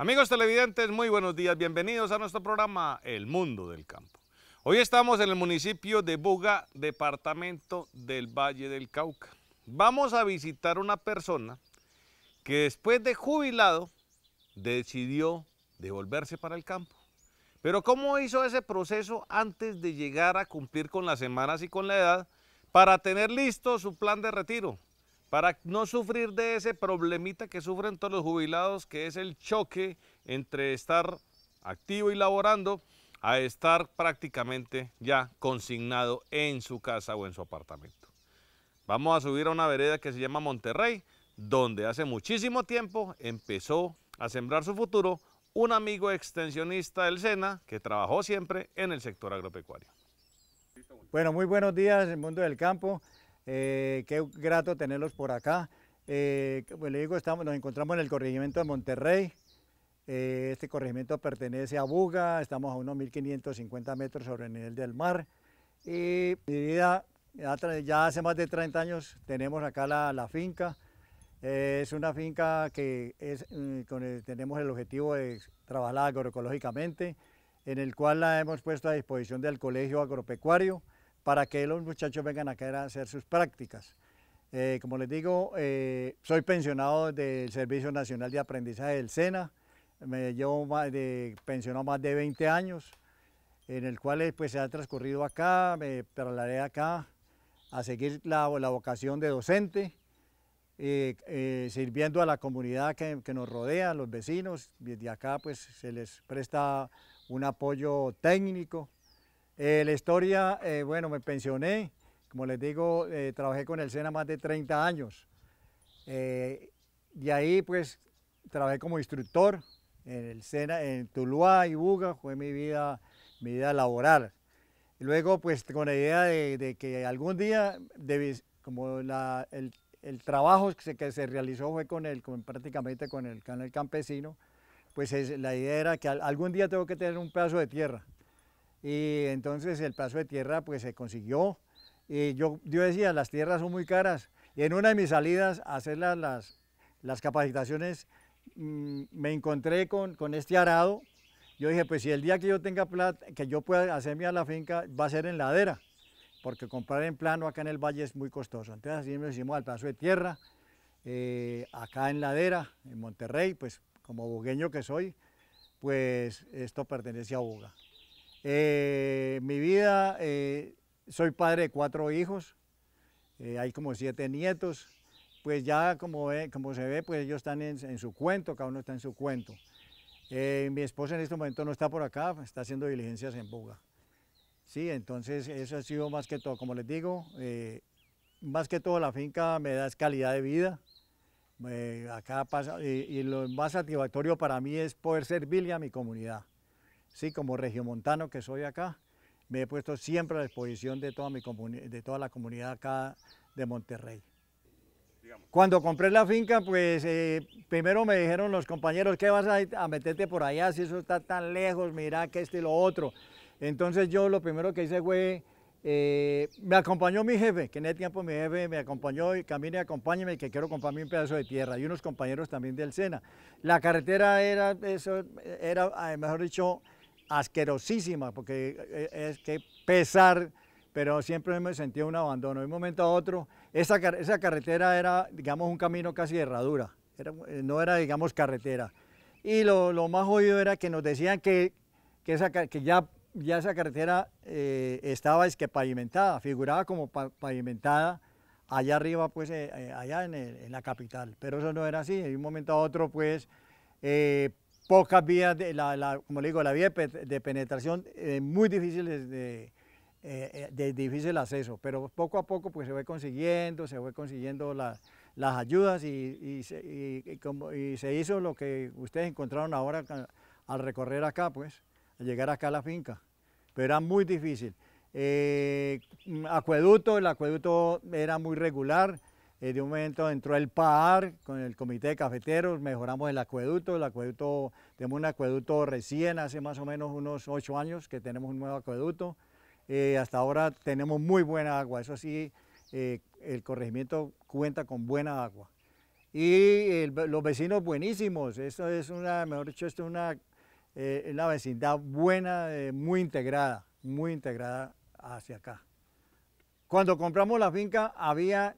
Amigos televidentes, muy buenos días, bienvenidos a nuestro programa El Mundo del Campo. Hoy estamos en el municipio de Buga, departamento del Valle del Cauca. Vamos a visitar una persona que después de jubilado decidió devolverse para el campo. Pero ¿cómo hizo ese proceso antes de llegar a cumplir con las semanas y con la edad para tener listo su plan de retiro? para no sufrir de ese problemita que sufren todos los jubilados, que es el choque entre estar activo y laborando a estar prácticamente ya consignado en su casa o en su apartamento. Vamos a subir a una vereda que se llama Monterrey, donde hace muchísimo tiempo empezó a sembrar su futuro un amigo extensionista del SENA que trabajó siempre en el sector agropecuario. Bueno, muy buenos días, el mundo del campo. Eh, qué grato tenerlos por acá. como eh, pues, le digo, nos encontramos en el corregimiento de Monterrey. Eh, este corregimiento pertenece a Buga, estamos a unos 1550 metros sobre el nivel del mar. Y ya hace más de 30 años tenemos acá la, finca. es una finca que mm, tenemos el objetivo de trabajar agroecológicamente, en el cual la hemos puesto a disposición del Colegio Agropecuario para que los muchachos vengan acá a hacer sus prácticas. Eh, como les digo, eh, soy pensionado del Servicio Nacional de Aprendizaje del SENA, me llevo de, pensionado más de 20 años, en el cual eh, pues, se ha transcurrido acá, me trasladaré acá a seguir la, vocación de docente, sirviendo a la comunidad que, nos rodea, los vecinos, desde acá pues se les presta un apoyo técnico, eh, la historia, eh, bueno, me pensioné, como les digo, eh, trabajé con el SENA más de 30 años. Y ahí, pues, trabajé como instructor en el SENA, en Tuluá y Buga, fue mi vida, mi vida laboral. luego, pues, con la idea de, que algún día, como el, trabajo que se, realizó fue con el, prácticamente con el canal campesino, pues la idea era que algún día tengo que tener un pedazo de tierra y entonces el paso de tierra pues se consiguió. Y yo, decía, las tierras son muy caras. Y en una de mis salidas a hacer las, capacitaciones mm, me encontré con, este arado. Yo dije, pues si el día que yo tenga plata, que yo pueda hacerme a la finca, va a ser en ladera, porque comprar en plano acá en el valle es muy costoso. Entonces así me hicimos al paso de tierra, eh, acá en ladera, en Monterrey, pues como bugueño que soy, pues esto pertenece a boga eh, mi vida, eh, soy padre de cuatro hijos, eh, hay como siete nietos, pues ya como, se ve, pues ellos están en, su cuento, cada uno está en su cuento. mi esposa en este momento no está por acá, está haciendo diligencias en Buga. Sí, entonces eso ha sido más que todo, como les digo, más que todo la finca me da calidad de vida. acá pasa, y lo más satisfactorio para mí es poder servirle a mi comunidad. Sí, como regiomontano que soy acá, me he puesto siempre a disposición de toda, mi de toda la comunidad acá de Monterrey. Cuando compré la finca, pues eh, primero me dijeron los compañeros, ¿qué vas a, meterte por allá si eso está tan lejos? Mira que este y lo otro. Entonces yo lo primero que hice fue, eh, me acompañó mi jefe, que en el tiempo mi jefe me acompañó, y camine, acompáñeme, que quiero comprarme un pedazo de tierra, y unos compañeros también del SENA. La carretera era, eso, era eh, mejor dicho, asquerosísima, porque eh, eh, es que pesar, pero siempre me sentía un abandono. De un momento a otro, esa, esa carretera era, digamos, un camino casi de herradura, eh, no era, digamos, carretera. Y lo, más oído era que nos decían que, que, esa, que ya, ya esa carretera estaba es que pavimentada, figuraba como pavimentada allá arriba, pues, allá en, la capital. Pero eso no era así, de un momento a otro, pues, pocas vías, de la, como digo, la vía de penetración eh, muy difícil, eh, eh, de, difícil acceso, pero poco a poco pues, se fue consiguiendo, se fue consiguiendo las ayudas y, se, hizo lo que ustedes encontraron ahora al recorrer acá, pues, al llegar acá a la finca, pero era muy difícil. acueducto, el acueducto era muy regular, eh, de un momento entró el PAR con el comité de cafeteros, mejoramos el acueducto, el acueducto, tenemos un acueducto recién, hace más o menos unos ocho años que tenemos un nuevo acueducto. Eh, hasta ahora tenemos muy buena agua, eso sí, eh, el corregimiento cuenta con buena agua. Y los vecinos buenísimos, esto es una, mejor dicho, esto es una, una vecindad buena, muy integrada, muy integrada hacia acá. Cuando compramos la finca había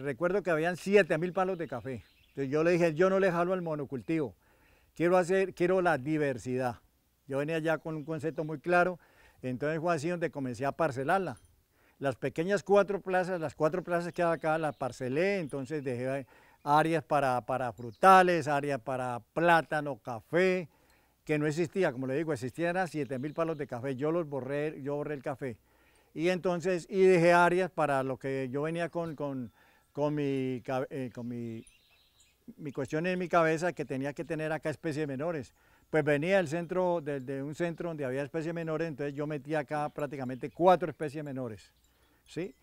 Recuerdo que habían 7 mil palos de café. Entonces yo le dije, yo no le jalo al monocultivo, quiero, hacer, quiero la diversidad. Yo venía ya con un concepto muy claro, entonces fue así donde comencé a parcelarla. Las pequeñas cuatro plazas, las cuatro plazas que había acá las parcelé, entonces dejé áreas para, frutales, áreas para plátano, café, que no existía, como le digo, existían 7 mil palos de café, yo los borré, yo borré el café. Y entonces, y dejé áreas para lo que yo venía con con mi, eh, con mi, mi cuestión en mi cabeza que tenía que tener acá especies menores. Pues venía del centro, de, un centro donde había especies menores, entonces yo metía acá prácticamente cuatro especies menores, ¿sí?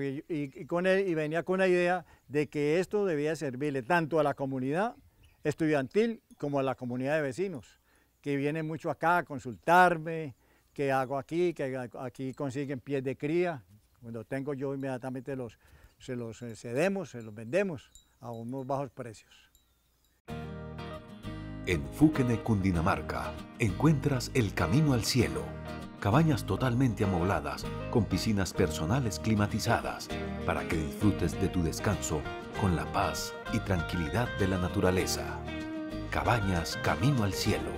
Y, y, con y venía con la idea de que esto debía servirle tanto a la comunidad estudiantil como a la comunidad de vecinos, que vienen mucho acá a consultarme, qué hago aquí, que aquí consiguen pies de cría, cuando tengo yo inmediatamente los, se los eh, cedemos, se los vendemos a unos bajos precios. En Fúquene, Cundinamarca, encuentras el camino al cielo. Cabañas totalmente amobladas, con piscinas personales climatizadas, para que disfrutes de tu descanso con la paz y tranquilidad de la naturaleza. Cabañas Camino al Cielo,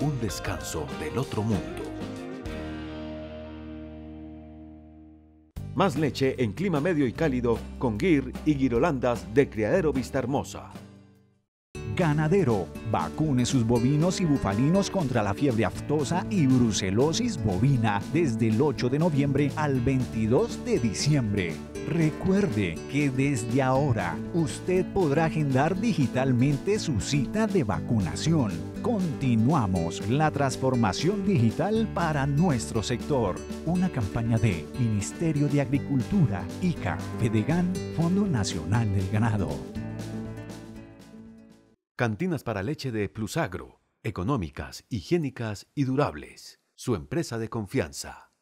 un descanso del otro mundo. Más leche en clima medio y cálido con guir y Girolandas de Criadero Vista Hermosa. Ganadero, vacune sus bovinos y bufalinos contra la fiebre aftosa y brucelosis bovina desde el 8 de noviembre al 22 de diciembre. Recuerde que desde ahora usted podrá agendar digitalmente su cita de vacunación Continuamos la transformación digital para nuestro sector. Una campaña de Ministerio de Agricultura, ICA, Fedegan, Fondo Nacional del Ganado. Cantinas para leche de Plusagro, económicas, higiénicas y durables. Su empresa de confianza.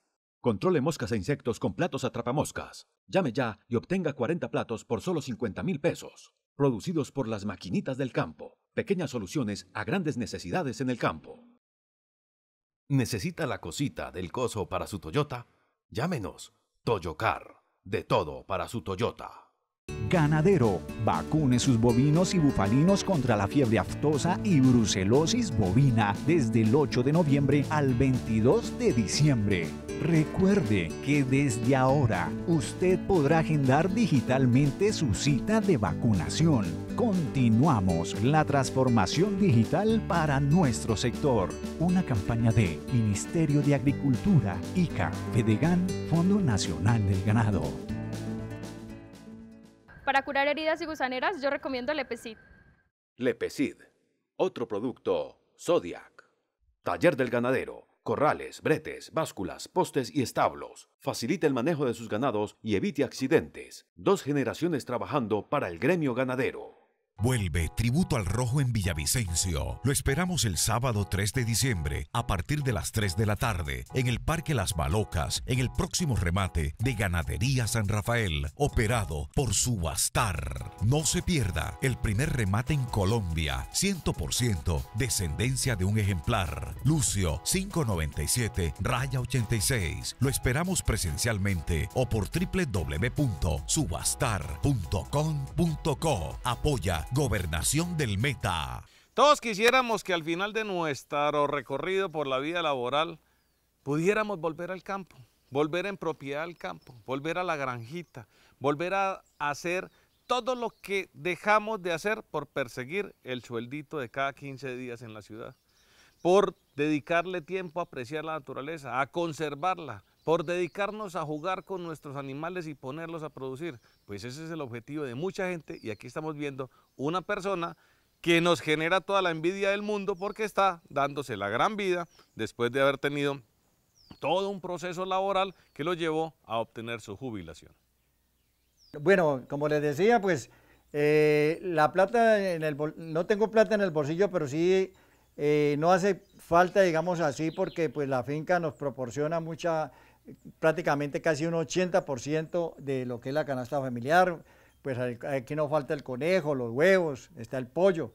Controle moscas e insectos con platos atrapamoscas. Llame ya y obtenga 40 platos por solo 50 mil pesos, producidos por las maquinitas del campo pequeñas soluciones a grandes necesidades en el campo. ¿Necesita la cosita del coso para su Toyota? Llámenos. Toyocar. De todo para su Toyota. Ganadero, vacune sus bovinos y bufalinos contra la fiebre aftosa y brucelosis bovina desde el 8 de noviembre al 22 de diciembre. Recuerde que desde ahora usted podrá agendar digitalmente su cita de vacunación. Continuamos la transformación digital para nuestro sector. Una campaña de Ministerio de Agricultura, ICA, FEDEGAN, Fondo Nacional del Ganado. Para curar heridas y gusaneras, yo recomiendo Lepecid. Lepecid, otro producto, Zodiac. Taller del Ganadero, corrales, bretes, básculas, postes y establos. Facilita el manejo de sus ganados y evite accidentes. Dos generaciones trabajando para el gremio ganadero. Vuelve Tributo al Rojo en Villavicencio. Lo esperamos el sábado 3 de diciembre a partir de las 3 de la tarde en el Parque Las Malocas en el próximo remate de Ganadería San Rafael, operado por Subastar. No se pierda el primer remate en Colombia, 100% descendencia de un ejemplar. Lucio 597 raya 86. Lo esperamos presencialmente o por www.subastar.com.co. Apoya Gobernación del Meta. Todos quisiéramos que al final de nuestro recorrido por la vida laboral pudiéramos volver al campo, volver en propiedad al campo, volver a la granjita, volver a hacer todo lo que dejamos de hacer por perseguir el sueldito de cada 15 días en la ciudad, por dedicarle tiempo a apreciar la naturaleza, a conservarla, por dedicarnos a jugar con nuestros animales y ponerlos a producir. Pues ese es el objetivo de mucha gente y aquí estamos viendo una persona que nos genera toda la envidia del mundo porque está dándose la gran vida después de haber tenido todo un proceso laboral que lo llevó a obtener su jubilación. Bueno, como les decía, pues eh, la plata, en el no tengo plata en el bolsillo, pero sí eh, no hace falta, digamos así, porque pues la finca nos proporciona mucha prácticamente casi un 80% de lo que es la canasta familiar. Pues aquí no falta el conejo, los huevos, está el pollo.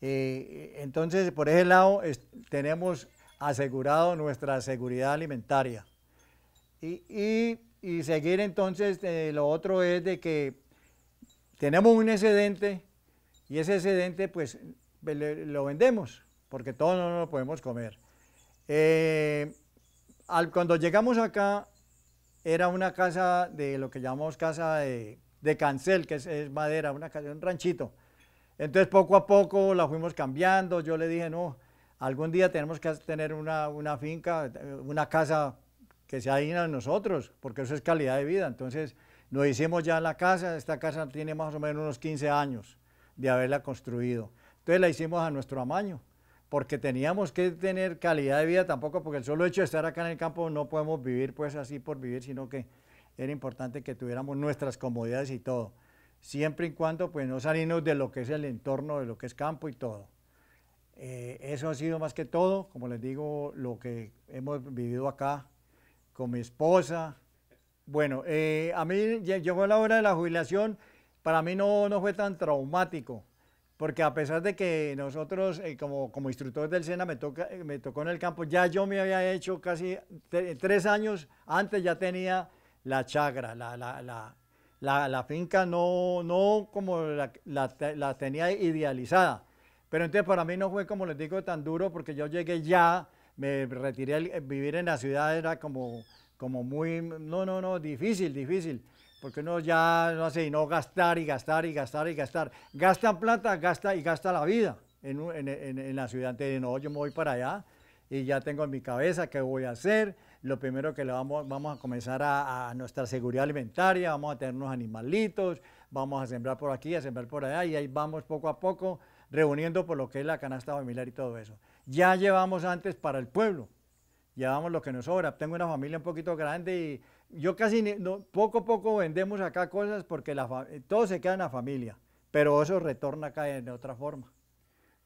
Eh, entonces, por ese lado, tenemos asegurado nuestra seguridad alimentaria. Y, seguir entonces, eh, lo otro es de que tenemos un excedente y ese excedente pues lo vendemos porque todos no lo podemos comer. Eh, cuando llegamos acá, era una casa de lo que llamamos casa de, cancel, que es, madera, una casa, un ranchito. Entonces poco a poco la fuimos cambiando, yo le dije, no, algún día tenemos que tener una, una finca, una casa que sea digna de nosotros, porque eso es calidad de vida. Entonces nos hicimos ya la casa, esta casa tiene más o menos unos 15 años de haberla construido. Entonces la hicimos a nuestro amaño porque teníamos que tener calidad de vida tampoco, porque el solo hecho de estar acá en el campo no podemos vivir pues así por vivir, sino que era importante que tuviéramos nuestras comodidades y todo, siempre y cuando pues no salimos de lo que es el entorno, de lo que es campo y todo. Eh, eso ha sido más que todo, como les digo, lo que hemos vivido acá con mi esposa. Bueno, eh, a mí llegó la hora de la jubilación, para mí no, no fue tan traumático, porque a pesar de que nosotros, eh, como, como del SENA, me, toca, eh, me tocó en el campo, ya yo me había hecho casi tres años antes, ya tenía la chagra, la, la, la, la, finca no, no como la, la, tenía idealizada. Pero entonces para mí no fue, como les digo, tan duro, porque yo llegué ya, me retiré, vivir en la ciudad era como, como muy, no, no, no, difícil, difícil porque uno ya no hace no gastar y gastar y gastar y gastar. Gastan plata, gasta y gasta la vida en, en, en, la ciudad. no, yo me voy para allá y ya tengo en mi cabeza qué voy a hacer. Lo primero que le vamos, vamos a comenzar a, a nuestra seguridad alimentaria, vamos a tener unos animalitos, vamos a sembrar por aquí, a sembrar por allá y ahí vamos poco a poco reuniendo por lo que es la canasta familiar y todo eso. Ya llevamos antes para el pueblo, llevamos lo que nos sobra. Tengo una familia un poquito grande y yo casi poco a poco vendemos acá cosas porque eh, todo se queda en la familia, pero eso retorna acá de otra forma.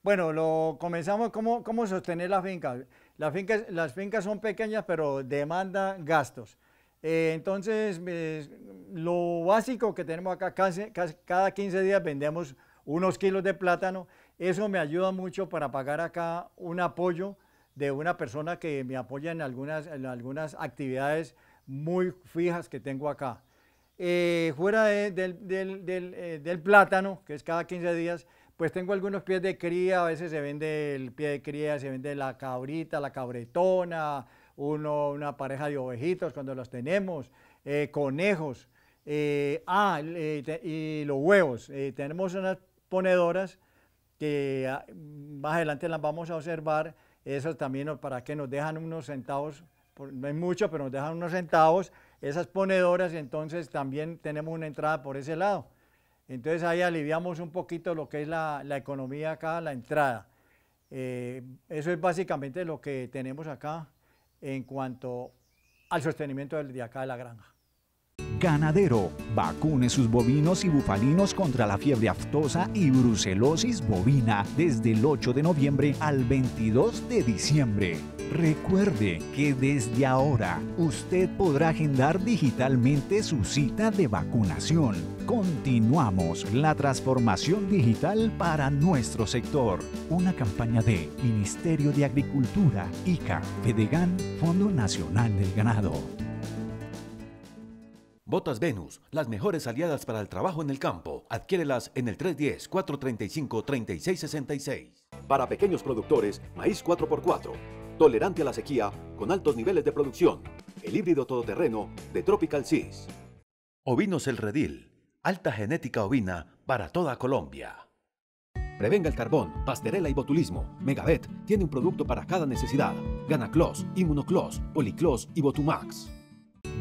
Bueno, lo comenzamos, ¿cómo, cómo sostener la finca? Las fincas, las fincas son pequeñas, pero demandan gastos. Eh, entonces, pues, lo básico que tenemos acá, casi, cada 15 días vendemos unos kilos de plátano. Eso me ayuda mucho para pagar acá un apoyo de una persona que me apoya en algunas, en algunas actividades muy fijas que tengo acá. Eh, fuera eh, del, plátano, que es cada 15 días, pues tengo algunos pies de cría, a veces se vende el pie de cría, se vende la cabrita, la cabretona, uno, una pareja de ovejitos cuando los tenemos, eh, conejos, ah, y los huevos. tenemos unas ponedoras que ah, más adelante las vamos a observar, esas también para que nos dejan unos centavos no hay mucho, pero nos dejan unos centavos, esas ponedoras, entonces también tenemos una entrada por ese lado. Entonces ahí aliviamos un poquito lo que es la, economía acá, la entrada. Eh, eso es básicamente lo que tenemos acá en cuanto al sostenimiento de acá de la granja. Ganadero. Vacune sus bovinos y bufalinos contra la fiebre aftosa y brucelosis bovina desde el 8 de noviembre al 22 de diciembre. Recuerde que desde ahora usted podrá agendar digitalmente su cita de vacunación. Continuamos la transformación digital para nuestro sector. Una campaña de Ministerio de Agricultura, ICA, FEDEGAN, Fondo Nacional del Ganado. Botas Venus, las mejores aliadas para el trabajo en el campo. Adquiérelas en el 310-435-3666. Para pequeños productores, maíz 4x4. Tolerante a la sequía, con altos niveles de producción. El híbrido todoterreno de Tropical Seas. Ovinos El Redil. Alta genética ovina para toda Colombia. Prevenga el carbón, pasterela y botulismo. Megavet tiene un producto para cada necesidad. Ganaclos, Inmunocloss, Policlos y Botumax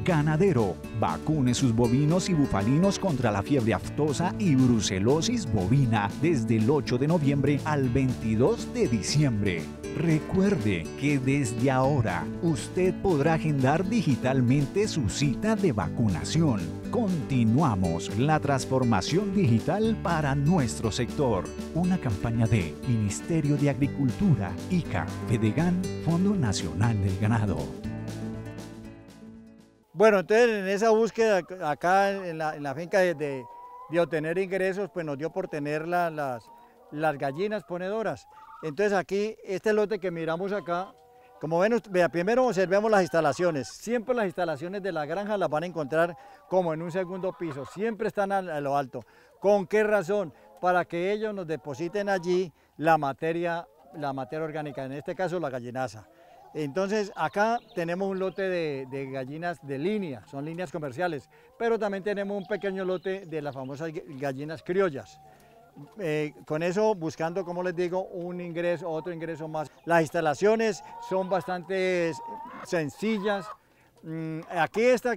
ganadero. Vacune sus bovinos y bufalinos contra la fiebre aftosa y brucelosis bovina desde el 8 de noviembre al 22 de diciembre. Recuerde que desde ahora usted podrá agendar digitalmente su cita de vacunación. Continuamos la transformación digital para nuestro sector. Una campaña de Ministerio de Agricultura, ICA, FEDEGAN, Fondo Nacional del Ganado. Bueno, entonces en esa búsqueda acá en la, finca de, obtener ingresos, pues nos dio por tener las, gallinas ponedoras. Entonces aquí, este lote que miramos acá, como ven, primero observemos las instalaciones. Siempre las instalaciones de la granja las van a encontrar como en un segundo piso. Siempre están a lo alto. ¿Con qué razón? Para que ellos nos depositen allí la materia, la materia orgánica, en este caso la gallinaza. Entonces acá tenemos un lote de, gallinas de línea, son líneas comerciales, pero también tenemos un pequeño lote de las famosas gallinas criollas. Eh, con eso buscando, como les digo, un ingreso, otro ingreso más. Las instalaciones son bastante sencillas. Mm, aquí está,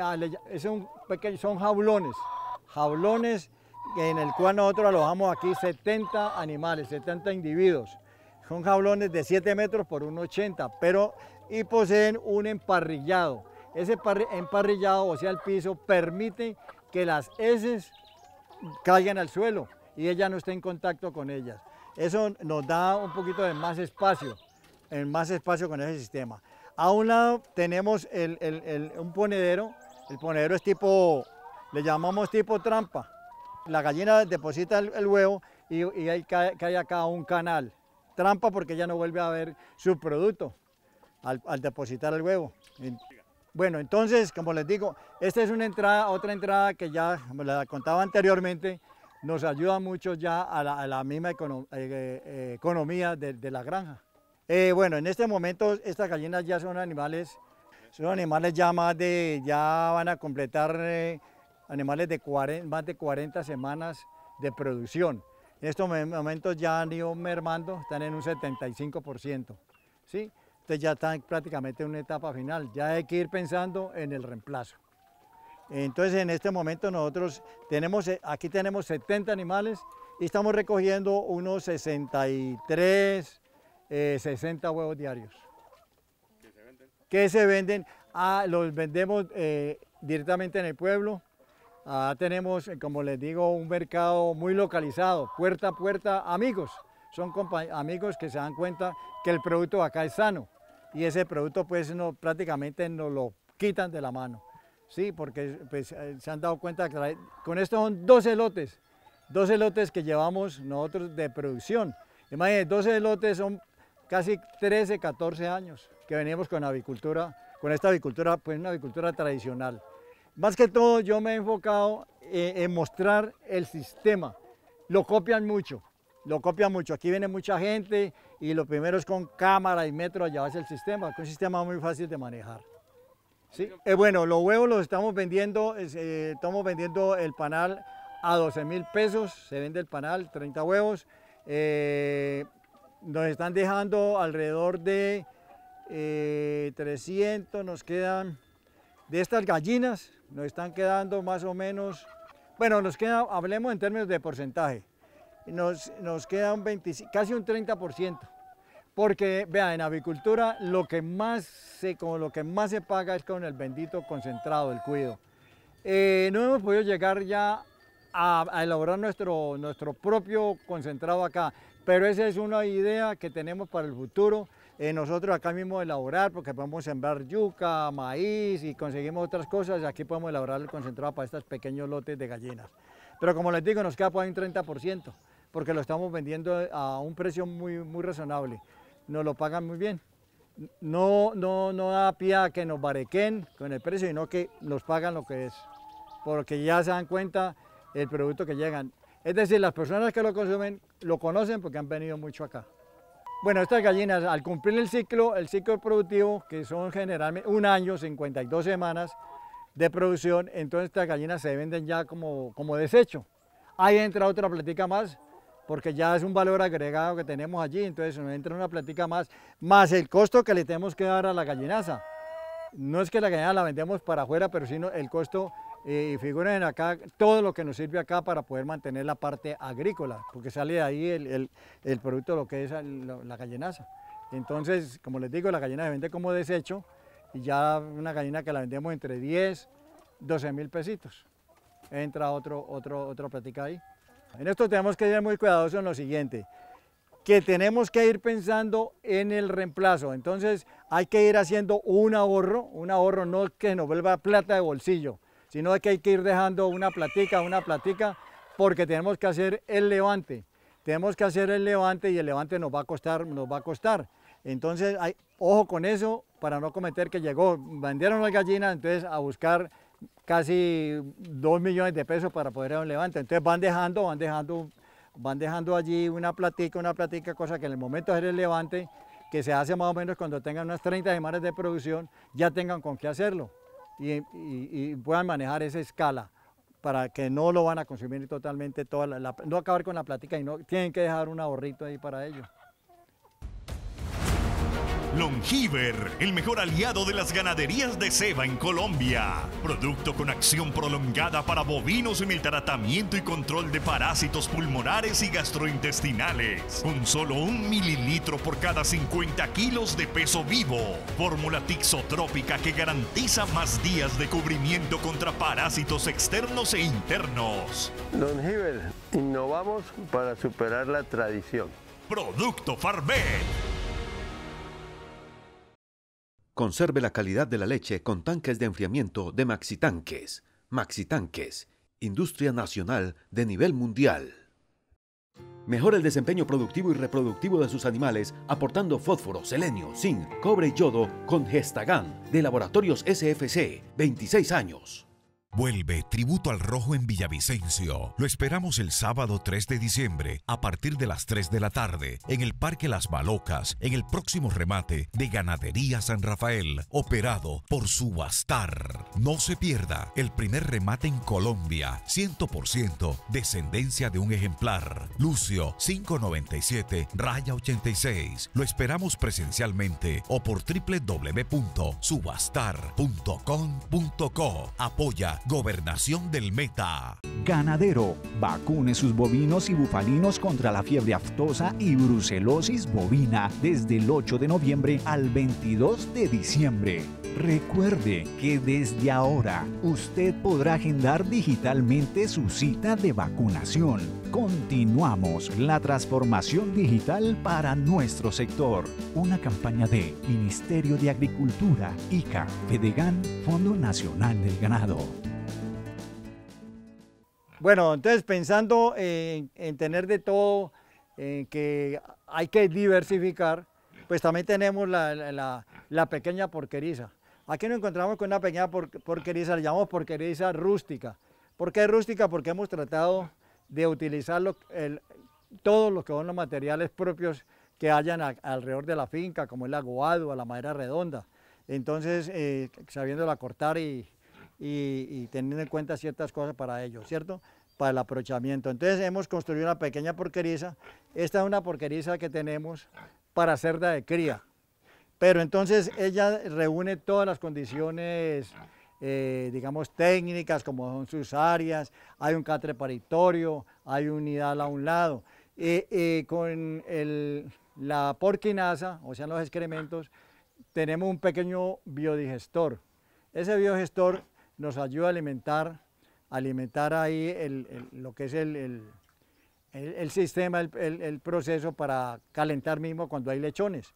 ah, son jaulones, jaulones en el cual nosotros alojamos aquí 70 animales, 70 individuos. Son jablones de 7 metros por 1,80, pero y poseen un emparrillado. Ese emparrillado, o sea, el piso, permite que las heces caigan al suelo y ella no esté en contacto con ellas. Eso nos da un poquito de más espacio, en más espacio con ese sistema. A un lado tenemos un ponedero, el ponedero es tipo, le llamamos tipo trampa. La gallina deposita el, huevo y, y ahí cae acá un canal trampa porque ya no vuelve a ver su producto al, depositar el huevo. Bueno, entonces, como les digo, esta es una entrada, otra entrada que ya les la contaba anteriormente, nos ayuda mucho ya a la, misma eh, eh, economía de, la granja. Eh, bueno, en este momento estas gallinas ya son animales, son animales ya más de, ya van a completar animales de más de 40 semanas de producción. En estos momentos ya han ido mermando, están en un 75%. ¿sí? Entonces ya están prácticamente en una etapa final, ya hay que ir pensando en el reemplazo. Entonces en este momento nosotros tenemos, eh, aquí tenemos 70 animales y estamos recogiendo unos 63, 60 eh, huevos diarios. ¿Qué se venden? a, ah, los vendemos eh, directamente en el pueblo Ah, tenemos, eh, como les digo, un mercado muy localizado, puerta a puerta, amigos. Son amigos que se dan cuenta que el producto acá es sano y ese producto pues no, prácticamente nos lo quitan de la mano. Sí, porque pues, eh, se han dado cuenta que con esto son 12 lotes, 12 lotes que llevamos nosotros de producción. Imagínense, 12 lotes son casi 13, 14 años que venimos con avicultura, con esta avicultura, pues una avicultura tradicional. Más que todo yo me he enfocado eh, en mostrar el sistema. Lo copian mucho, lo copian mucho. Aquí viene mucha gente y lo primero es con cámara y metro allá va el sistema, es un sistema muy fácil de manejar. ¿Sí? Eh, bueno, los huevos los estamos vendiendo, eh, estamos vendiendo el panal a 12 mil pesos, se vende el panal, 30 huevos. nos están dejando alrededor de 300, nos quedan de estas gallinas nos están quedando más o menos, bueno, nos queda, hablemos en términos de porcentaje, nos, nos queda un casi un 30%, porque vea, en avicultura lo que, más se, lo que más se paga es con el bendito concentrado, el cuido. Eh, no hemos podido llegar ya a, elaborar nuestro, nuestro propio concentrado acá, pero esa es una idea que tenemos para el futuro eh, nosotros acá mismo elaborar, porque podemos sembrar yuca, maíz y conseguimos otras cosas, aquí podemos elaborar el concentrado para estos pequeños lotes de gallinas. Pero como les digo, nos queda por un 30%, porque lo estamos vendiendo a un precio muy, muy razonable. Nos lo pagan muy bien. No, no, no da pie a que nos barequen con el precio, sino que nos pagan lo que es. Porque ya se dan cuenta el producto que llegan. Es decir, las personas que lo consumen lo conocen porque han venido mucho acá. Bueno, estas gallinas al cumplir el ciclo, el ciclo productivo, que son generalmente un año, 52 semanas de producción, entonces estas gallinas se venden ya como, como desecho. Ahí entra otra platica más, porque ya es un valor agregado que tenemos allí, entonces nos entra una platica más, más el costo que le tenemos que dar a la gallinaza. No es que la gallina la vendemos para afuera, pero sino el costo y figuren acá todo lo que nos sirve acá para poder mantener la parte agrícola, porque sale de ahí el, el, producto lo que es la gallinaza Entonces, como les digo, la gallina se vende como desecho y ya una gallina que la vendemos entre 10, 12 mil pesitos. Entra otro, otro, otra platica ahí. En esto tenemos que ser muy cuidadosos en lo siguiente, que tenemos que ir pensando en el reemplazo. Entonces hay que ir haciendo un ahorro, un ahorro no que nos vuelva plata de bolsillo, sino que hay que ir dejando una platica, una platica, porque tenemos que hacer el levante. Tenemos que hacer el levante y el levante nos va a costar, nos va a costar. Entonces, hay, ojo con eso para no cometer que llegó, vendieron las gallinas, entonces a buscar casi 2 millones de pesos para poder hacer un levante. Entonces van dejando, van dejando, van dejando allí una platica, una platica, cosa que en el momento de hacer el levante, que se hace más o menos cuando tengan unas 30 semanas de producción, ya tengan con qué hacerlo y, puedan manejar esa escala para que no lo van a consumir totalmente toda la, no acabar con la plática y no tienen que dejar un ahorrito ahí para ellos. Longiver, el mejor aliado de las ganaderías de ceba en Colombia. Producto con acción prolongada para bovinos en el tratamiento y control de parásitos pulmonares y gastrointestinales. Con solo un mililitro por cada 50 kilos de peso vivo. Fórmula tixotrópica que garantiza más días de cubrimiento contra parásitos externos e internos. Longiver, innovamos para superar la tradición. Producto Farvet. Conserve la calidad de la leche con tanques de enfriamiento de Maxitanques. Maxitanques, industria nacional de nivel mundial. Mejora el desempeño productivo y reproductivo de sus animales aportando fósforo, selenio, zinc, cobre y yodo con Gestagan de Laboratorios SFC, 26 años. Vuelve Tributo al Rojo en Villavicencio. Lo esperamos el sábado 3 de diciembre a partir de las 3 de la tarde en el Parque Las Malocas en el próximo remate de Ganadería San Rafael, operado por Subastar. No se pierda el primer remate en Colombia, 100% descendencia de un ejemplar. Lucio 597 raya 86. Lo esperamos presencialmente o por www.subastar.com.co. Apoya Gobernación del Meta. Ganadero, vacune sus bovinos y bufalinos contra la fiebre aftosa y brucelosis bovina desde el 8 de noviembre al 22 de diciembre. Recuerde que desde ahora usted podrá agendar digitalmente su cita de vacunación. Continuamos la transformación digital para nuestro sector. Una campaña de Ministerio de Agricultura, ICA, FEDEGAN, Fondo Nacional del Ganado. Bueno, entonces pensando en, tener de todo, en que hay que diversificar, pues también tenemos la, pequeña porqueriza. Aquí nos encontramos con una pequeña porqueriza, la llamamos porqueriza rústica. ¿Por qué rústica? Porque hemos tratado de utilizar todos los que son los materiales propios que hayan alrededor de la finca, como el aguado, la madera redonda. Entonces, eh, sabiéndola cortar y, y, teniendo en cuenta ciertas cosas para ellos, ¿cierto? Para el aprovechamiento. Entonces hemos construido una pequeña porqueriza. Esta es una porqueriza que tenemos para cerda de cría. Pero entonces ella reúne todas las condiciones eh, digamos, técnicas, como son sus áreas, hay un catre paritorio, hay unidad a un lado. Eh, eh, con el, la porquinaza, o sea, los excrementos, tenemos un pequeño biodigestor. Ese biodigestor nos ayuda a alimentar, alimentar ahí lo que es el, sistema, el, proceso para calentar mismo cuando hay lechones.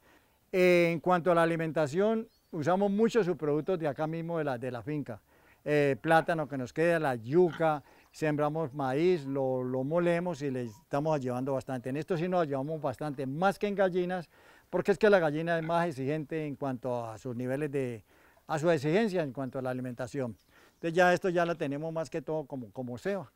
en cuanto a la alimentación, usamos muchos subproductos de acá mismo de la, de la finca. Eh, plátano que nos queda, la yuca, sembramos maíz, lo, lo, molemos y le estamos llevando bastante. En esto sí nos llevamos bastante, más que en gallinas, porque es que la gallina es más exigente en cuanto a sus niveles de, a su exigencia en cuanto a la alimentación. Entonces ya esto ya la tenemos más que todo como, como va.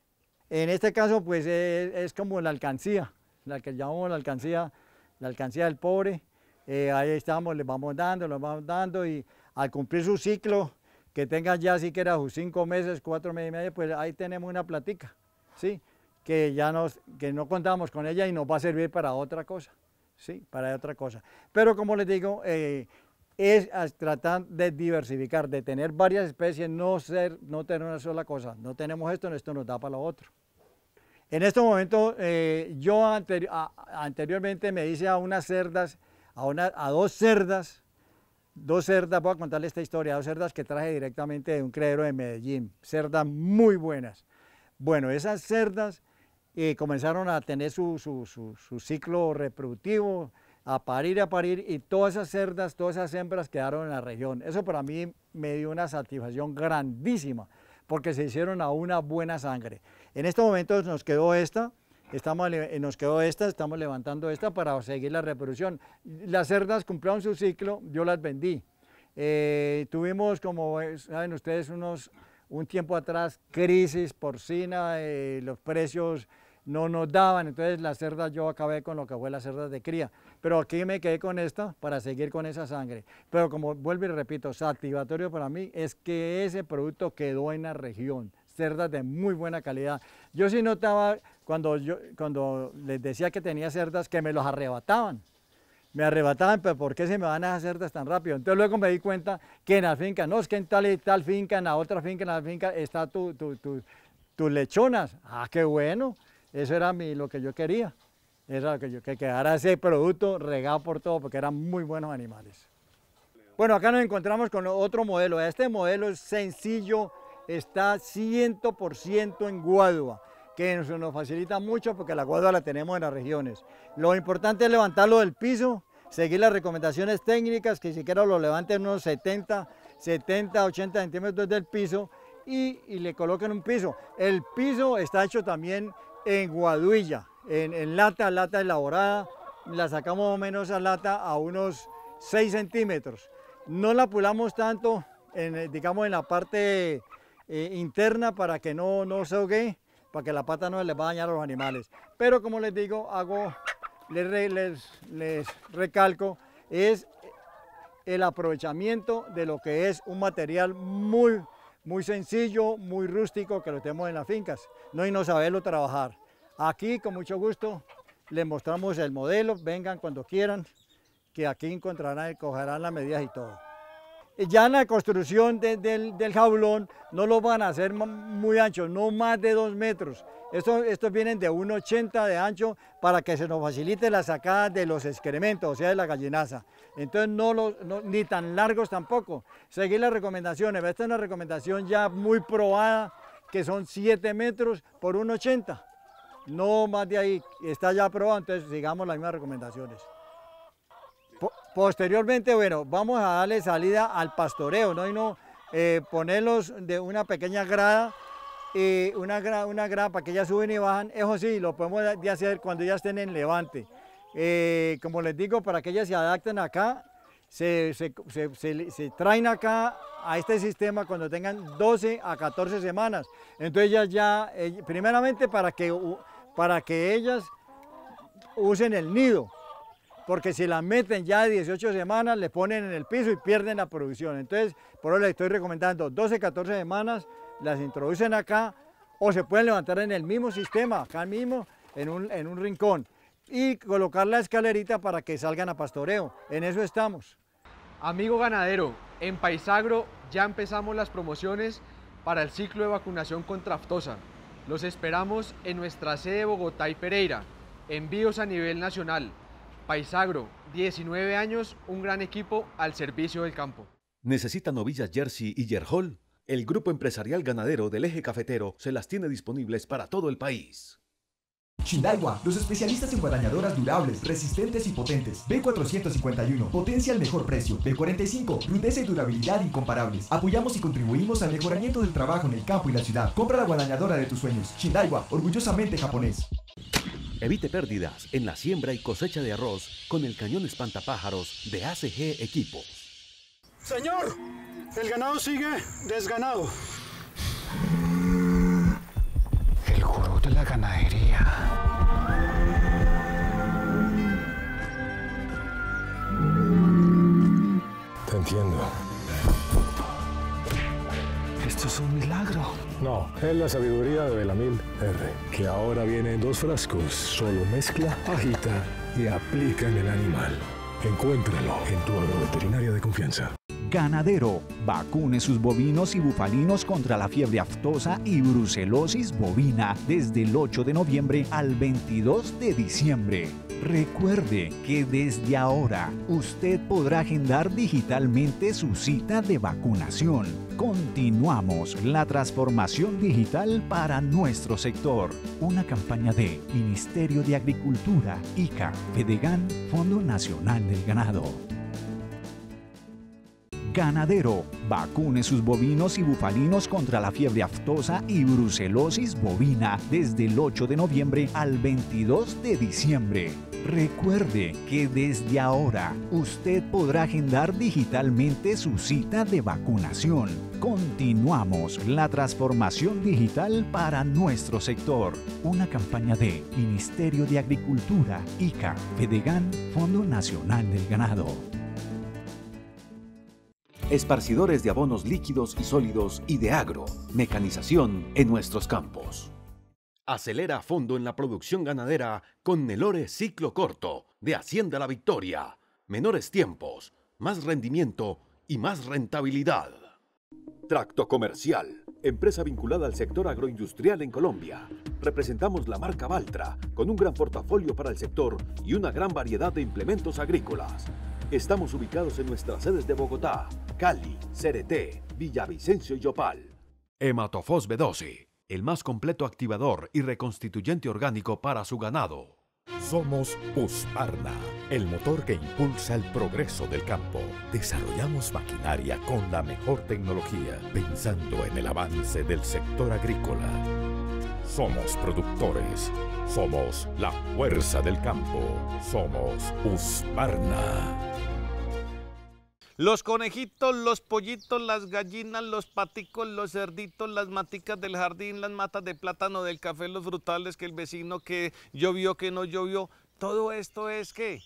En este caso pues e, es, como la alcancía, la que llamamos la alcancía, la alcancía del pobre. Eh, ahí estamos, le vamos dando, le vamos dando y al cumplir su ciclo, que tenga ya siquiera sus cinco meses, cuatro meses y medio, pues ahí tenemos una platica, ¿sí? Que ya nos, que no contamos con ella y nos va a servir para otra cosa, ¿sí? Para otra cosa. Pero como les digo, eh, es tratar de diversificar, de tener varias especies, no, ser, no tener una sola cosa. No tenemos esto, esto nos da para lo otro. En este momento, eh, yo anteriormente me hice a unas cerdas, a, dos cerdas, dos cerdas, voy a contarle esta historia, dos cerdas que traje directamente de un criadero de Medellín, cerdas muy buenas. Bueno, esas cerdas eh, comenzaron a tener su ciclo reproductivo, a parir, a parir, y todas esas cerdas, todas esas hembras quedaron en la región. Eso para mí me dio una satisfacción grandísima, porque se hicieron a una buena sangre. En este momento nos quedó esta, estamos, eh, nos quedó esta, estamos levantando esta para seguir la reproducción. Las cerdas cumplieron su ciclo, yo las vendí. Eh, tuvimos, como eh, saben ustedes, unos, un tiempo atrás crisis porcina, los precios no nos daban, entonces las cerdas yo acabé con lo que fue las cerdas de cría. Pero aquí me quedé con esta para seguir con esa sangre. Pero como vuelvo y repito, satisfactorio para mí es que ese producto quedó en la región. Cerdas de muy buena calidad. Yo sí notaba cuando, yo, cuando les decía que tenía cerdas que me los arrebataban me arrebataban, pero ¿por qué se me van a cerdas tan rápido? Entonces luego me di cuenta que en la finca, no, es que en tal y tal finca, en la otra finca, en la finca, está tus tu, lechonas. Ah, qué bueno, eso era mi, lo que yo quería que, que quedara ese producto regado por todo, porque eran muy buenos animales. Bueno, acá nos encontramos con otro modelo. Este modelo es sencillo, está 100% en guadua, que nos, facilita mucho porque la guadua la tenemos en las regiones. Lo importante es levantarlo del piso, seguir las recomendaciones técnicas, que siquiera lo levanten unos 70, 70, 80 centímetros del piso y, y le coloquen un piso. El piso está hecho también en guaduilla, en, lata, lata elaborada, la sacamos o menos a lata a unos 6 centímetros. No la pulamos tanto, en, eh, digamos, en la parte eh, interna para que no, no se ahogue, para que la pata no les va a dañar a los animales. Pero como les digo, hago, les, les, recalco, es el aprovechamiento de lo que es un material muy, muy sencillo, muy rústico que lo tenemos en las fincas, no y no saberlo trabajar. Aquí con mucho gusto les mostramos el modelo, vengan cuando quieran, que aquí encontrarán, y cogerán las medidas y todo. Ya en la construcción del, del, jaulón no lo van a hacer muy ancho, no más de dos metros. Estos, vienen de 1,80 de ancho para que se nos facilite la sacada de los excrementos, o sea, de la gallinaza. Entonces, no, ni tan largos tampoco. Seguir las recomendaciones. Esta es una recomendación ya muy probada, que son 7 metros por 1,80 no más de ahí, está ya aprobado, entonces sigamos las mismas recomendaciones. posteriormente, bueno, vamos a darle salida al pastoreo, ¿no? Y no eh, ponerlos de una pequeña grada, y eh, una, una grada para que ya suben y bajan, eso sí, lo podemos hacer cuando ya estén en levante. Eh, como les digo, para que ellas se adapten acá, se, traen acá a este sistema cuando tengan 12 a 14 semanas. Entonces ellas ya, primeramente para que para que ellas usen el nido, porque si las meten ya de 18 semanas, le ponen en el piso y pierden la producción. Entonces, por eso les estoy recomendando 12, 14 semanas, las introducen acá, o se pueden levantar en el mismo sistema, acá mismo, en un, en un rincón, y colocar la escalerita para que salgan a pastoreo. En eso estamos. Amigo ganadero, en Paisagro ya empezamos las promociones para el ciclo de vacunación contra aftosa. Los esperamos en nuestra sede Bogotá y Pereira. Envíos a nivel nacional. Paisagro, 19 años, un gran equipo al servicio del campo. ¿Necesitan novillas Jersey y Jerhol? El grupo empresarial ganadero del eje cafetero se las tiene disponibles para todo el país. Shindaiwa, los especialistas en guadañadoras durables, resistentes y potentes. B451, potencia al mejor precio. B45, rudeza y durabilidad incomparables. Apoyamos y contribuimos al mejoramiento del trabajo en el campo y la ciudad. Compra la guadañadora de tus sueños. Shindaiwa, orgullosamente japonés. Evite pérdidas en la siembra y cosecha de arroz con el cañón espantapájaros de ACG Equipo. Señor, el ganado sigue desganado. la ganadería. Te entiendo. Esto es un milagro. No, es la sabiduría de Belamil R, que ahora viene en dos frascos. Solo mezcla, agita y aplica en el animal. Encuéntralo en tu agro-veterinaria de confianza. Ganadero. Vacune sus bovinos y bufalinos contra la fiebre aftosa y brucelosis bovina desde el 8 de noviembre al 22 de diciembre. Recuerde que desde ahora usted podrá agendar digitalmente su cita de vacunación. Continuamos la transformación digital para nuestro sector. Una campaña de Ministerio de Agricultura, ICA, FEDEGAN, Fondo Nacional del Ganado ganadero. Vacune sus bovinos y bufalinos contra la fiebre aftosa y brucelosis bovina desde el 8 de noviembre al 22 de diciembre. Recuerde que desde ahora usted podrá agendar digitalmente su cita de vacunación. Continuamos la transformación digital para nuestro sector. Una campaña de Ministerio de Agricultura, ICA, FEDEGAN, Fondo Nacional del Ganado esparcidores de abonos líquidos y sólidos y de agro, mecanización en nuestros campos. Acelera a fondo en la producción ganadera con Nelore Ciclo Corto de Hacienda La Victoria. Menores tiempos, más rendimiento y más rentabilidad. Tracto Comercial, empresa vinculada al sector agroindustrial en Colombia. Representamos la marca Valtra, con un gran portafolio para el sector y una gran variedad de implementos agrícolas Estamos ubicados en nuestras sedes de Bogotá, Cali, Cereté, Villavicencio y Yopal. Hematofos B12, el más completo activador y reconstituyente orgánico para su ganado. Somos Usparna, el motor que impulsa el progreso del campo. Desarrollamos maquinaria con la mejor tecnología, pensando en el avance del sector agrícola. Somos productores, somos la fuerza del campo, somos Usparna. Los conejitos, los pollitos, las gallinas, los paticos, los cerditos, las maticas del jardín, las matas de plátano del café, los frutales que el vecino que llovió, que no llovió. Todo esto es qué?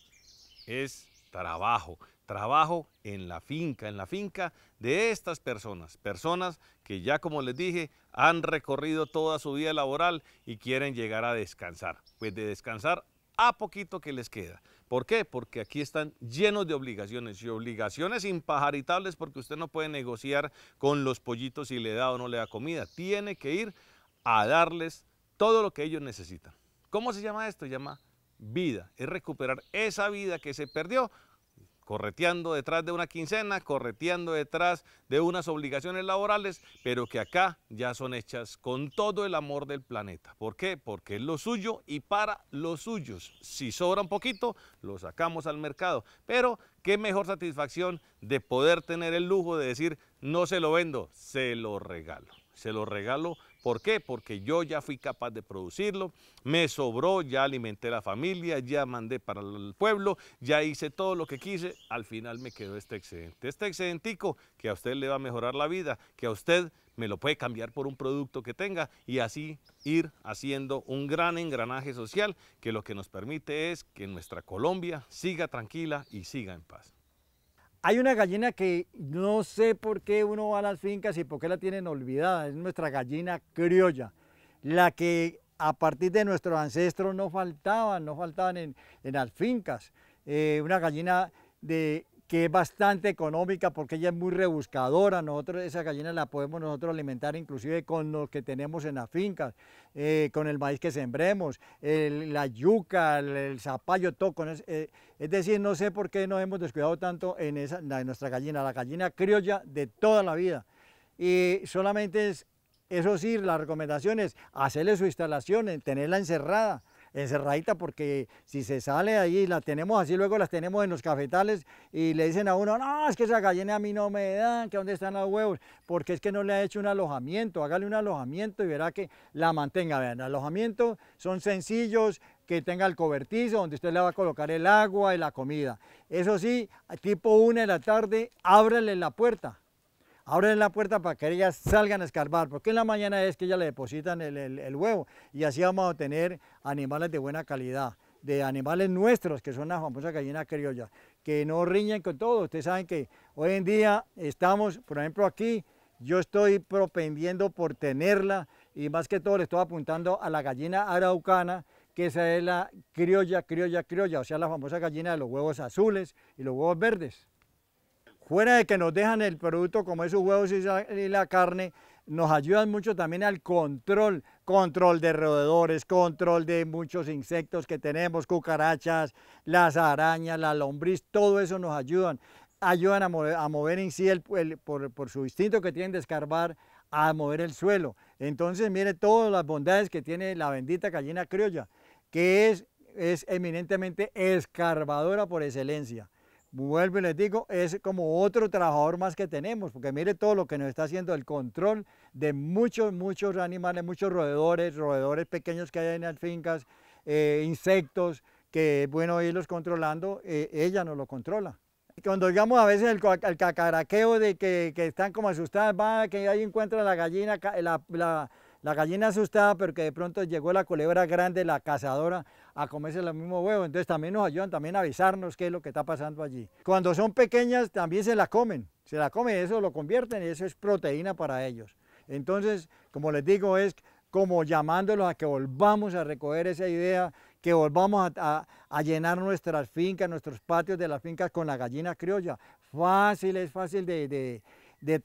Es trabajo trabajo en la finca, en la finca de estas personas, personas que ya como les dije han recorrido toda su vida laboral y quieren llegar a descansar. Pues de descansar a poquito que les queda. ¿Por qué? Porque aquí están llenos de obligaciones y obligaciones impajaritables porque usted no puede negociar con los pollitos si le da o no le da comida. Tiene que ir a darles todo lo que ellos necesitan. ¿Cómo se llama esto? Se llama vida. Es recuperar esa vida que se perdió correteando detrás de una quincena, correteando detrás de unas obligaciones laborales, pero que acá ya son hechas con todo el amor del planeta. ¿Por qué? Porque es lo suyo y para los suyos. Si sobra un poquito, lo sacamos al mercado. Pero qué mejor satisfacción de poder tener el lujo de decir, no se lo vendo, se lo regalo. Se lo regalo ¿Por qué? Porque yo ya fui capaz de producirlo, me sobró, ya alimenté la familia, ya mandé para el pueblo, ya hice todo lo que quise, al final me quedó este excedente. Este excedentico que a usted le va a mejorar la vida, que a usted me lo puede cambiar por un producto que tenga y así ir haciendo un gran engranaje social que lo que nos permite es que nuestra Colombia siga tranquila y siga en paz. Hay una gallina que no sé por qué uno va a las fincas y por qué la tienen olvidada, es nuestra gallina criolla, la que a partir de nuestros ancestros no faltaban, no faltaban en, las fincas. Eh, una gallina de que es bastante económica porque ella es muy rebuscadora. Nosotros esa gallina la podemos nosotros alimentar inclusive con lo que tenemos en las fincas eh, con el maíz que sembremos, la yuca, el, zapallo, todo. Eh, es, decir, no sé por qué nos hemos descuidado tanto en, en nuestra gallina, la gallina criolla de toda la vida. Y solamente es, eso sí, la recomendación es hacerle su instalación, tenerla encerrada, encerradita porque si se sale ahí, la tenemos así, luego las tenemos en los cafetales y le dicen a uno, no, es que esa gallina a mí no me dan, que dónde están los huevos, porque es que no le ha hecho un alojamiento, hágale un alojamiento y verá que la mantenga. Vean, alojamiento son sencillos, que tenga el cobertizo donde usted le va a colocar el agua y la comida. Eso sí, tipo una de la tarde, ábrele la puerta, abren la puerta para que ellas salgan a escarbar, porque en la mañana es que ellas le depositan el, huevo y así vamos a tener animales de buena calidad de animales nuestros, que son las famosas gallinas criollas, que no riñen con todo. Ustedes saben que hoy en día estamos, por ejemplo aquí, yo estoy propendiendo por tenerla y más que todo le estoy apuntando a la gallina araucana, que esa es la criolla, criolla, criolla, o sea, la famosa gallina de los huevos azules y los huevos verdes fuera de que nos dejan el producto como esos huevos y la carne, nos ayudan mucho también al control, control de roedores, control de muchos insectos que tenemos, cucarachas, las arañas, la lombriz, todo eso nos ayudan. Ayudan a mover, en sí, por, su instinto que tienen de escarbar, a mover el suelo. Entonces, mire todas las bondades que tiene la bendita gallina criolla, que es, es eminentemente escarbadora por excelencia vuelvo y les digo, es como otro trabajador más que tenemos, porque mire todo lo que nos está haciendo el control de muchos, muchos animales, muchos roedores, roedores pequeños que hay en las fincas, eh, insectos, que es bueno irlos controlando, eh, ella no lo controla. Cuando digamos a veces el, el cacaraqueo de que, están como asustadas, va, que ahí encuentra la gallina, la, la gallina asustada, pero que de pronto llegó la culebra grande, la cazadora, a comerse el mismo huevo. Entonces también nos ayudan también a avisarnos qué es lo que está pasando allí. Cuando son pequeñas también se la comen, se la comen, eso lo convierten y eso es proteína para ellos. Entonces, como les digo, es como llamándolos a que volvamos a recoger esa idea, que volvamos a, llenar nuestras fincas, nuestros patios de las fincas con la gallina criolla. Fácil, es fácil de,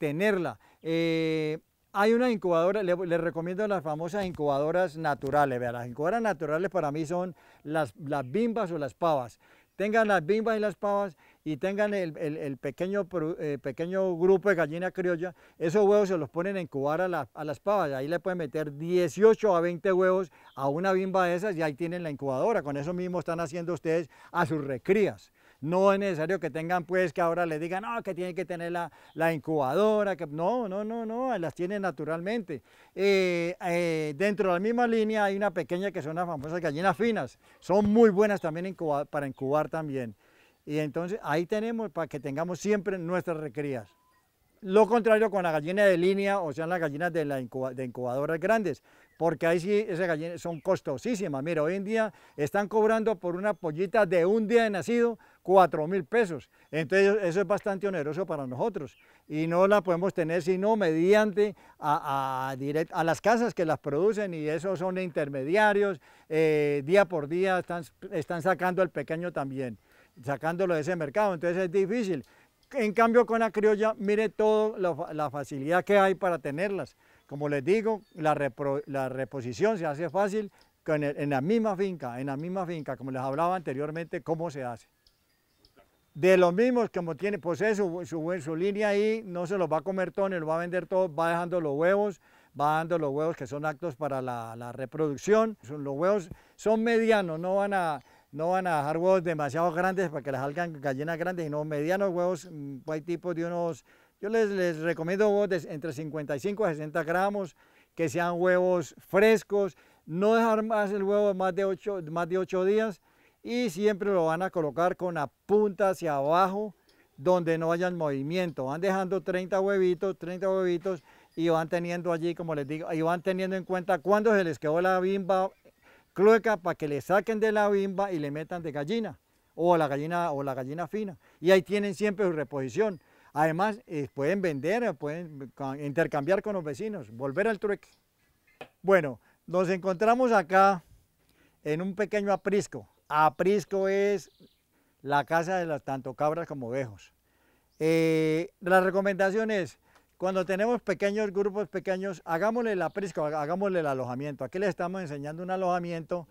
tenerla. Eh, hay una incubadora, les recomiendo las famosas incubadoras naturales. las incubadoras naturales para mí son las, bimbas o las pavas. Tengan las bimbas y las pavas y tengan el, pequeño, eh, pequeño grupo de gallina criolla, esos huevos se los ponen a incubar a, a, las pavas. Ahí le pueden meter 18 a 20 huevos a una bimba de esas y ahí tienen la incubadora. Con eso mismo están haciendo ustedes a sus recrías. No es necesario que tengan pues que ahora les digan, no, que tienen que tener la, incubadora, que no, no, no, no, las tienen naturalmente. Eh, eh, dentro de la misma línea hay una pequeña que son las famosas gallinas finas, son muy buenas también para incubar también. Y entonces ahí tenemos para que tengamos siempre nuestras recrías. Lo contrario con la gallina de línea, o sea, las gallinas de, la de incubadoras grandes, porque ahí sí esas gallinas son costosísimas. Mira, hoy en día están cobrando por una pollita de un día de nacido 4 mil pesos. Entonces eso es bastante oneroso para nosotros y no la podemos tener sino mediante a, las casas que las producen y esos son intermediarios, eh, día por día están, sacando el pequeño también, sacándolo de ese mercado, entonces es difícil. En cambio con la criolla, mire toda la facilidad que hay para tenerlas como les digo, la, reposición se hace fácil en, la misma finca, en la misma finca, como les hablaba anteriormente, cómo se hace de los mismos, como tiene, posee pues su, línea ahí, no se los va a comer todo ni los va a vender todo, va dejando los huevos, va dando los huevos que son actos para la, reproducción. los huevos son medianos, no van, a, no van a dejar huevos demasiado grandes para que les salgan gallinas grandes, sino medianos huevos, mm, hay tipos de unos yo les, recomiendo huevos entre 55 a 60 gramos, que sean huevos frescos, no dejar más el huevo más de 8, más de días y siempre lo van a colocar con la punta hacia abajo donde no haya movimiento. Van dejando 30 huevitos, 30 huevitos y van teniendo allí, como les digo, y van teniendo en cuenta cuándo se les quedó la bimba clueca para que le saquen de la bimba y le metan de gallina o la gallina o la gallina fina. Y ahí tienen siempre su reposición. Además, eh, pueden vender, pueden eh, intercambiar con los vecinos, volver al trueque. Bueno, nos encontramos acá en un pequeño aprisco. Aprisco es la casa de las tanto cabras como ovejos. Eh, la recomendación es, cuando tenemos pequeños grupos pequeños, hagámosle el aprisco, hagámosle el alojamiento. Aquí les estamos enseñando un alojamiento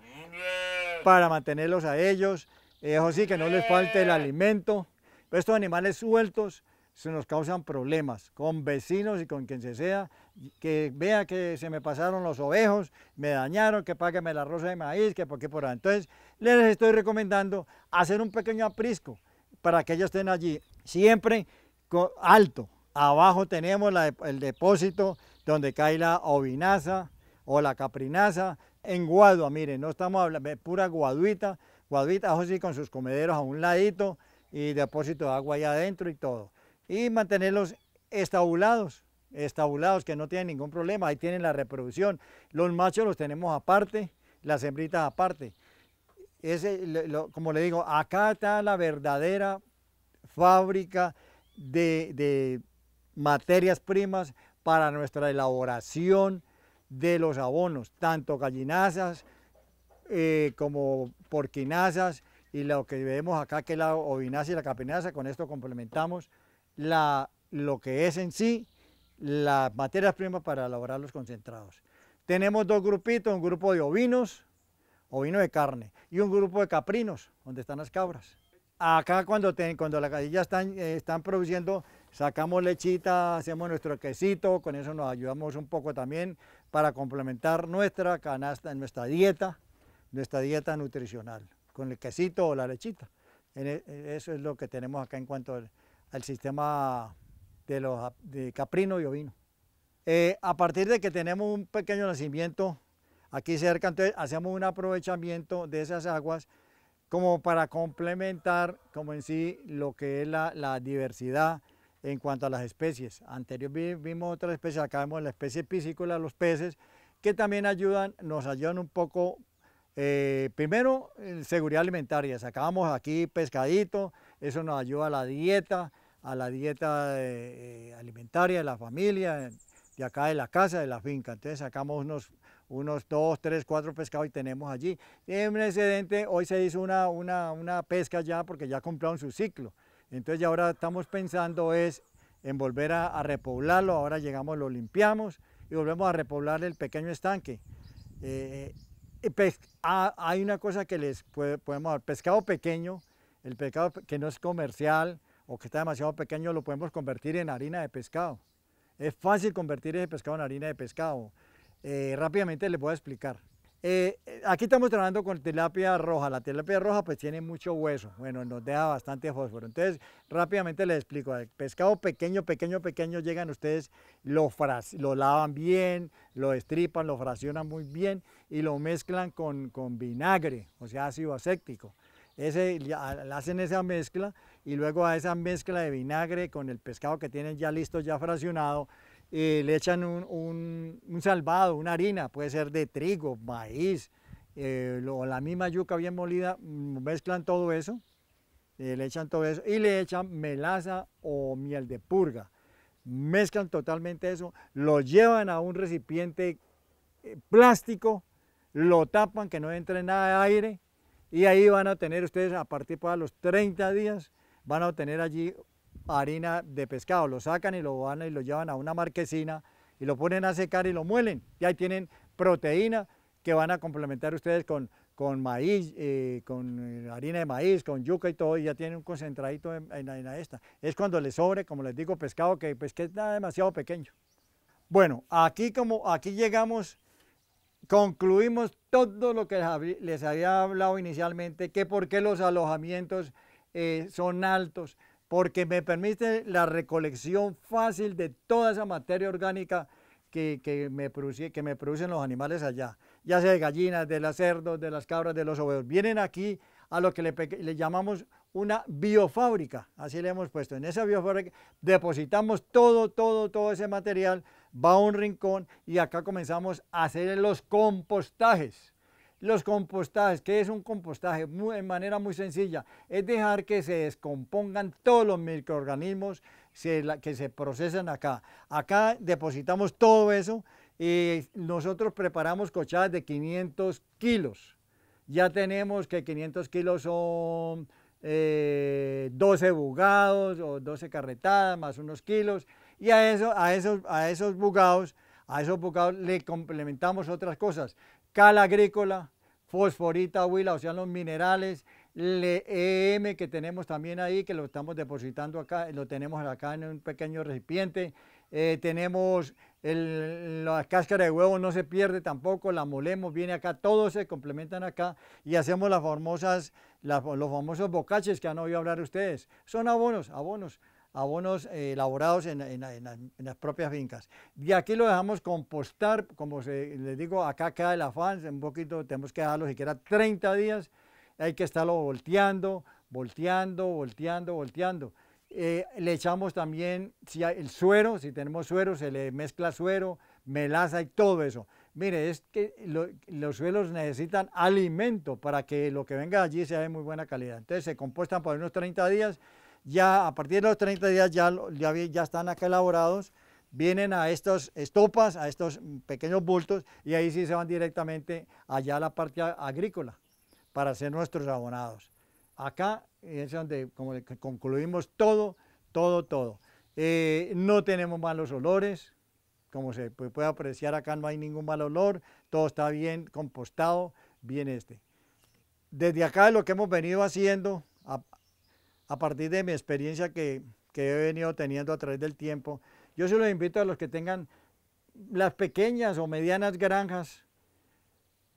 para mantenerlos a ellos, eso sí, que no les falte el alimento. Estos animales sueltos se nos causan problemas con vecinos y con quien se sea, que vea que se me pasaron los ovejos, me dañaron, que págueme la rosa de maíz, que por qué por ahí. Entonces, les estoy recomendando hacer un pequeño aprisco para que ellos estén allí, siempre alto. Abajo tenemos el depósito donde cae la ovinaza o la caprinaza en guadua, miren, no estamos hablando de pura guaduita, guaduita, ojo sí, con sus comederos a un ladito y depósito de agua allá adentro y todo y mantenerlos estabulados, estabulados que no tienen ningún problema, ahí tienen la reproducción. Los machos los tenemos aparte, las hembritas aparte. como le digo, acá está la verdadera fábrica de, materias primas para nuestra elaboración de los abonos, tanto gallinazas eh, como porquinazas y lo que vemos acá que es la ovinaza y la capinaza, con esto complementamos la, lo que es en sí las materias primas para elaborar los concentrados. Tenemos dos grupitos, un grupo de ovinos, ovino de carne, y un grupo de caprinos, donde están las cabras. Acá cuando, cuando las gallinas están, eh, están produciendo, sacamos lechita, hacemos nuestro quesito, con eso nos ayudamos un poco también para complementar nuestra canasta, nuestra dieta, nuestra dieta nutricional, con el quesito o la lechita. E, eso es lo que tenemos acá en cuanto a el sistema de los de caprino y ovino. Eh, a partir de que tenemos un pequeño nacimiento aquí cerca, entonces hacemos un aprovechamiento de esas aguas como para complementar como en sí lo que es la, diversidad en cuanto a las especies. Anteriormente vimos otras especies, acá vemos la especie piscícola, los peces, que también ayudan, nos ayudan un poco, eh, primero, en seguridad alimentaria. Sacamos aquí pescadito, eso nos ayuda a la dieta, a la dieta eh, eh, alimentaria de la familia, de acá de la casa, de la finca. Entonces sacamos unos, unos dos, tres, cuatro pescados y tenemos allí. En un excedente, hoy se hizo una, una, pesca ya porque ya compraron su ciclo. Entonces ahora estamos pensando es en volver a, repoblarlo. Ahora llegamos, lo limpiamos y volvemos a repoblar el pequeño estanque. Eh, pues, hay una cosa que les podemos dar, pescado pequeño, el pescado que no es comercial, o que está demasiado pequeño, lo podemos convertir en harina de pescado. Es fácil convertir ese pescado en harina de pescado. Eh, rápidamente les voy a explicar. Eh, eh, aquí estamos trabajando con tilapia roja. La tilapia roja pues tiene mucho hueso, bueno, nos deja bastante fósforo. Entonces, rápidamente les explico, El pescado pequeño, pequeño, pequeño, llegan ustedes, lo, lo lavan bien, lo estripan, lo fraccionan muy bien y lo mezclan con, con vinagre, o sea, ácido acético. Ese, hacen esa mezcla y luego a esa mezcla de vinagre con el pescado que tienen ya listo, ya fraccionado, eh, le echan un, salvado, una harina, puede ser de trigo, maíz, eh, o la misma yuca bien molida, mm, mezclan todo eso, eh, le echan todo eso y le echan melaza o miel de purga. Mezclan totalmente eso, lo llevan a un recipiente plástico, lo tapan que no entre nada de aire y ahí van a tener ustedes a partir de pues, los 30 días van a obtener allí harina de pescado. Lo sacan y lo van y lo llevan a una marquesina y lo ponen a secar y lo muelen. Y ahí tienen proteína que van a complementar ustedes con, con maíz, eh, con eh, harina de maíz, con yuca y todo, y ya tienen un concentradito en, en, esta. Es cuando les sobre, como les digo, pescado que pues, que demasiado pequeño. Bueno, aquí como aquí llegamos, concluimos todo lo que les había hablado inicialmente, que por qué los alojamientos eh, son altos, porque me permite la recolección fácil de toda esa materia orgánica que, me, produce, que me producen los animales allá, ya sea de gallinas, de los cerdos, de las cabras, de los ovejos, Vienen aquí a lo que le, le llamamos una biofábrica, así le hemos puesto. En esa biofábrica depositamos todo, todo, todo ese material, va a un rincón y acá comenzamos a hacer los compostajes. Los compostajes, ¿qué es un compostaje? En de manera muy sencilla, es dejar que se descompongan todos los microorganismos que se procesan acá. Acá depositamos todo eso y nosotros preparamos cochadas de 500 kilos. Ya tenemos que 500 kilos son 12 eh, bugados o 12 carretadas más unos kilos. Y a, eso, esos, a esos bugados, a esos bugados le complementamos otras cosas cal agrícola, fosforita, huila, o sea, los minerales, el EM que tenemos también ahí, que lo estamos depositando acá, lo tenemos acá en un pequeño recipiente. Eh, tenemos la cáscara de huevo, no se pierde tampoco, la molemos, viene acá, todos se complementan acá y hacemos las famosas, los famosos bocaches que han oído hablar ustedes. Son abonos, abonos abonos eh, elaborados en, las propias fincas. Y aquí lo dejamos compostar, como les digo, acá queda el afán, un poquito tenemos que dejarlo siquiera 30 días, hay que estarlo volteando, volteando, volteando, volteando. Eh, le echamos también si el suero, si tenemos suero, se le mezcla suero, melaza y todo eso. Mire, es que los suelos necesitan alimento para que lo que venga allí sea de muy buena calidad. Entonces se compostan por unos 30 días ya a partir de los 30 días ya, ya, están acá elaborados, vienen a estas estopas, a estos pequeños bultos, y ahí sí se van directamente allá a la parte agrícola para hacer nuestros abonados. Acá es donde como concluimos todo, todo, todo. Eh, no tenemos malos olores, como se puede apreciar acá no hay ningún mal olor, todo está bien compostado, bien este. Desde acá lo que hemos venido haciendo, a partir de mi experiencia que, he venido teniendo a través del tiempo, yo se los invito a los que tengan las pequeñas o medianas granjas,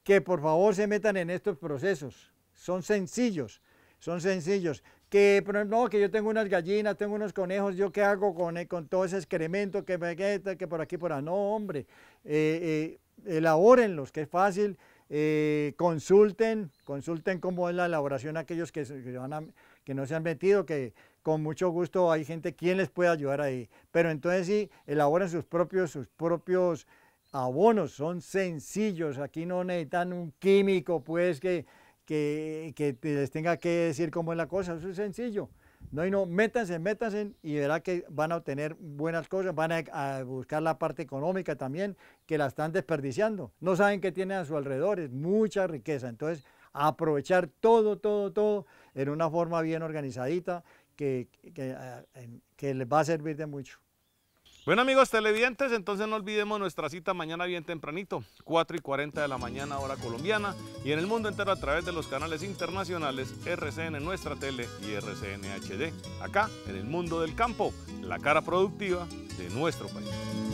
que por favor se metan en estos procesos. Son sencillos, son sencillos. Que no, que yo tengo unas gallinas, tengo unos conejos, ¿yo qué hago con, eh, con todo ese excremento que me queda, que por aquí, por allá? No, hombre, eh, eh elabórenlos, que es fácil. Eh, consulten, consulten cómo es la elaboración aquellos que, se van a que no se han metido, que con mucho gusto hay gente quien les puede ayudar ahí. Pero entonces sí, elaboran sus propios, sus propios abonos, son sencillos, aquí no necesitan un químico pues que, que, les tenga que decir cómo es la cosa, eso es sencillo. No, no, métanse, métanse y verá que van a obtener buenas cosas, van a, buscar la parte económica también, que la están desperdiciando. No saben qué tienen a su alrededor, es mucha riqueza. Entonces, aprovechar todo, todo, todo en una forma bien organizadita que, que, eh, que les va a servir de mucho. Bueno amigos televidentes, entonces no olvidemos nuestra cita mañana bien tempranito, 4 y 40 de la mañana hora colombiana y en el mundo entero a través de los canales internacionales RCN Nuestra Tele y RCN HD, acá en el mundo del campo, la cara productiva de nuestro país.